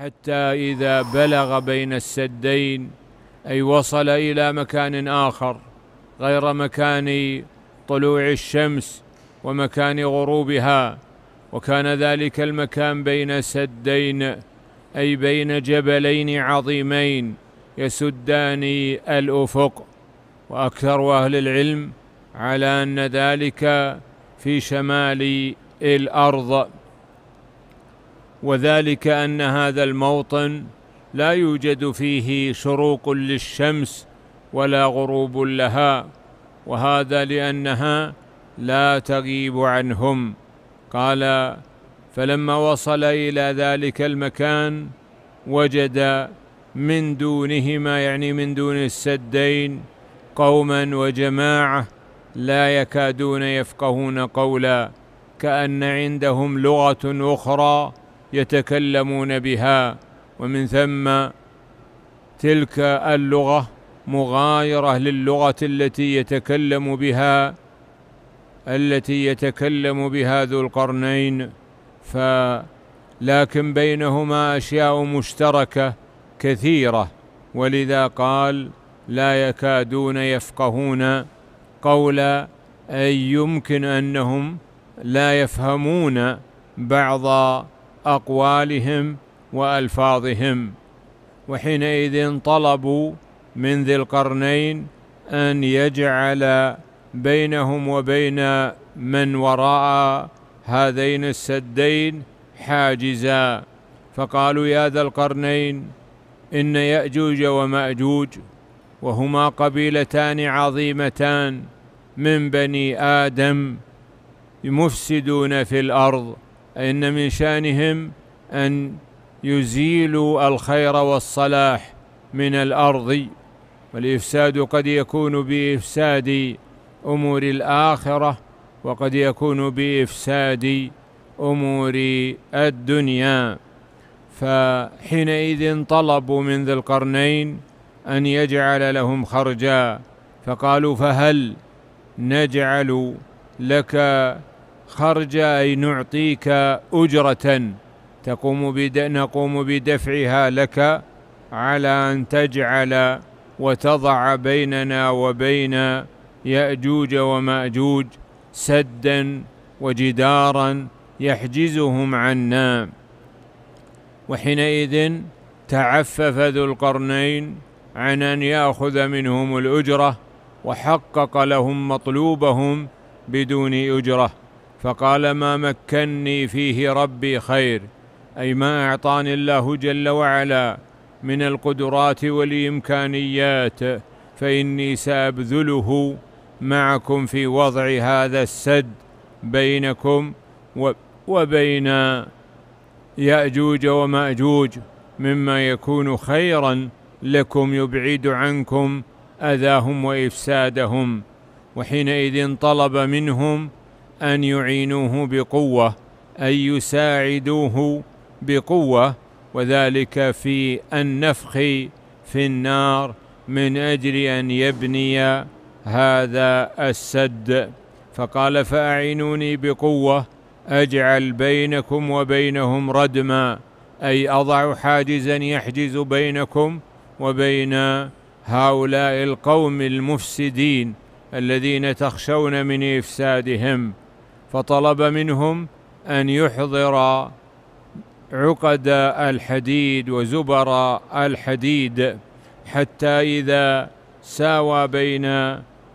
حتى إذا بلغ بين السدين أي وصل إلى مكان آخر غير مكان طلوع الشمس ومكان غروبها وكان ذلك المكان بين سدين أي بين جبلين عظيمين يسدان الأفق وأكثر أهل العلم على أن ذلك في شمال الأرض وذلك أن هذا الموطن لا يوجد فيه شروق للشمس ولا غروب لها وهذا لأنها لا تغيب عنهم قال فلما وصل إلى ذلك المكان وجد من دونهما يعني من دون السدين قوما وجماعة لا يكادون يفقهون قولا كأن عندهم لغة أخرى يتكلمون بها ومن ثم تلك اللغة مغايرة للغة التي يتكلم بها التي يتكلم بها ذو القرنين ف لكن بينهما أشياء مشتركة كثيرة ولذا قال لا يكادون يفقهون قولا أي يمكن أنهم لا يفهمون بعض أقوالهم وألفاظهم وحينئذ طلبوا من ذي القرنين أن يجعل بينهم وبين من وراء هذين السدين حاجزا فقالوا يا ذا القرنين إن يأجوج ومأجوج وهما قبيلتان عظيمتان من بني آدم مفسدون في الأرض إن من شأنهم أن يزيلوا الخير والصلاح من الأرض والإفساد قد يكون بإفساد أمور الآخرة وقد يكون بإفساد أمور الدنيا فحينئذ طلبوا من ذي القرنين أن يجعل لهم خرجا فقالوا فهل نجعل لك خرج أي نعطيك أجرة تقوم بد... نقوم بدفعها لك على أن تجعل وتضع بيننا وبين يأجوج ومأجوج سدا وجدارا يحجزهم عنا وحينئذ تعفف ذو القرنين عن أن يأخذ منهم الأجرة وحقق لهم مطلوبهم بدون أجره فقال ما مكني فيه ربي خير اي ما اعطاني الله جل وعلا من القدرات والامكانيات فاني سابذله معكم في وضع هذا السد بينكم وبين ياجوج وماجوج مما يكون خيرا لكم يبعد عنكم اذاهم وافسادهم وحينئذ طلب منهم أن يعينوه بقوة أي يساعدوه بقوة وذلك في النفخ في النار من أجل أن يبني هذا السد فقال فأعينوني بقوة أجعل بينكم وبينهم ردما أي أضع حاجزا يحجز بينكم وبين هؤلاء القوم المفسدين الذين تخشون من إفسادهم فطلب منهم أن يحضر عقد الحديد وزبر الحديد حتى إذا ساوى بين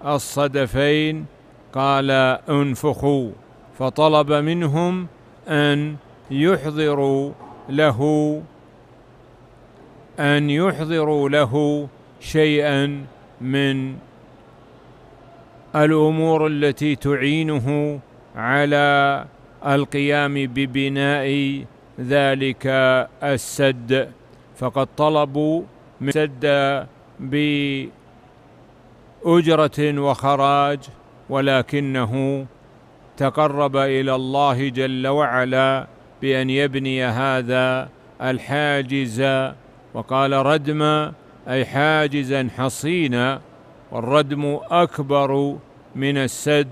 الصدفين قال انفخوا فطلب منهم أن يحضروا له أن يحضروا له شيئا من الأمور التي تعينه على القيام ببناء ذلك السد فقد طلبوا من سد بأجرة وخراج ولكنه تقرب إلى الله جل وعلا بأن يبني هذا الحاجز وقال ردما أي حاجزا حصينا والردم أكبر من السد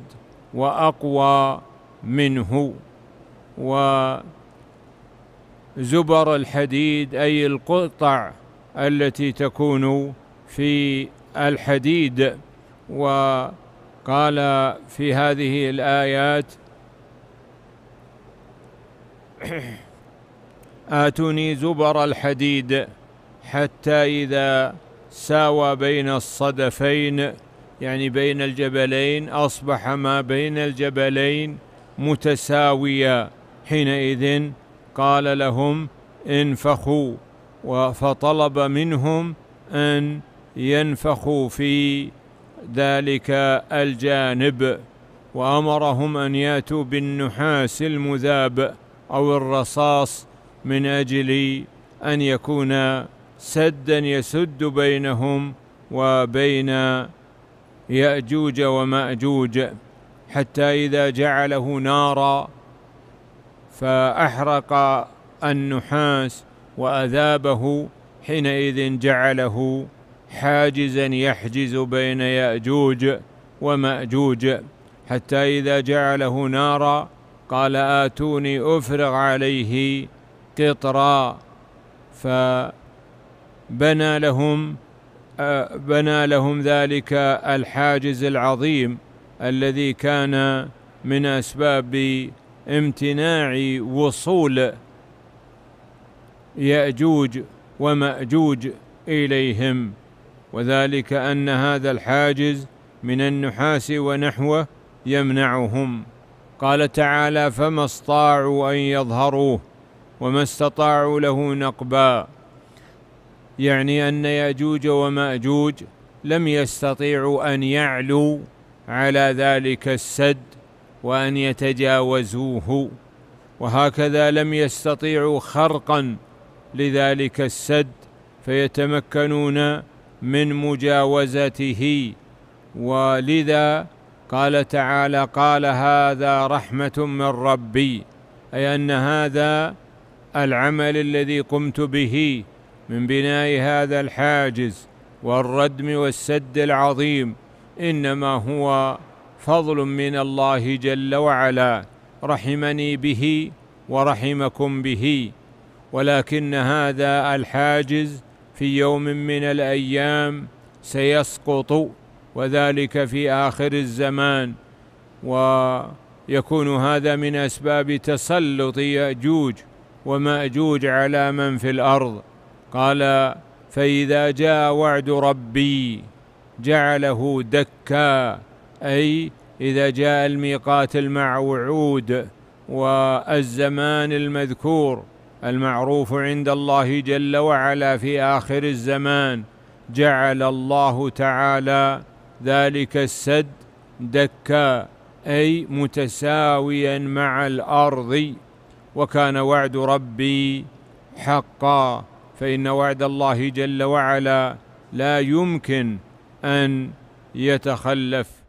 واقوى منه وزبر الحديد اي القطع التي تكون في الحديد وقال في هذه الايات آتوني زبر الحديد حتى إذا ساوى بين الصدفين يعني بين الجبلين أصبح ما بين الجبلين متساويا حينئذ قال لهم انفخوا فطلب منهم أن ينفخوا في ذلك الجانب وأمرهم أن يأتوا بالنحاس المذاب أو الرصاص من أجل أن يكون سدا يسد بينهم وبين ياجوج وماجوج حتى اذا جعله نارا فاحرق النحاس واذابه حينئذ جعله حاجزا يحجز بين ياجوج وماجوج حتى اذا جعله نارا قال اتوني افرغ عليه قطرا فبنى لهم أه، بنى لهم ذلك الحاجز العظيم الذي كان من اسباب امتناع وصول ياجوج وماجوج اليهم وذلك ان هذا الحاجز من النحاس ونحوه يمنعهم قال تعالى فما استطاعوا ان يظهروه وما استطاعوا له نقبا يعني أن يأجوج ومأجوج لم يستطيعوا أن يعلوا على ذلك السد وأن يتجاوزوه وهكذا لم يستطيعوا خرقا لذلك السد فيتمكنون من مجاوزته ولذا قال تعالى قال هذا رحمة من ربي أي أن هذا العمل الذي قمت به من بناء هذا الحاجز والردم والسد العظيم انما هو فضل من الله جل وعلا رحمني به ورحمكم به ولكن هذا الحاجز في يوم من الايام سيسقط وذلك في اخر الزمان ويكون هذا من اسباب تسلط ياجوج وماجوج على من في الارض قال فإذا جاء وعد ربي جعله دكا أي إذا جاء الميقات المعوعود والزمان المذكور المعروف عند الله جل وعلا في آخر الزمان جعل الله تعالى ذلك السد دكا أي متساويا مع الأرض وكان وعد ربي حقا فإن وعد الله جل وعلا لا يمكن أن يتخلف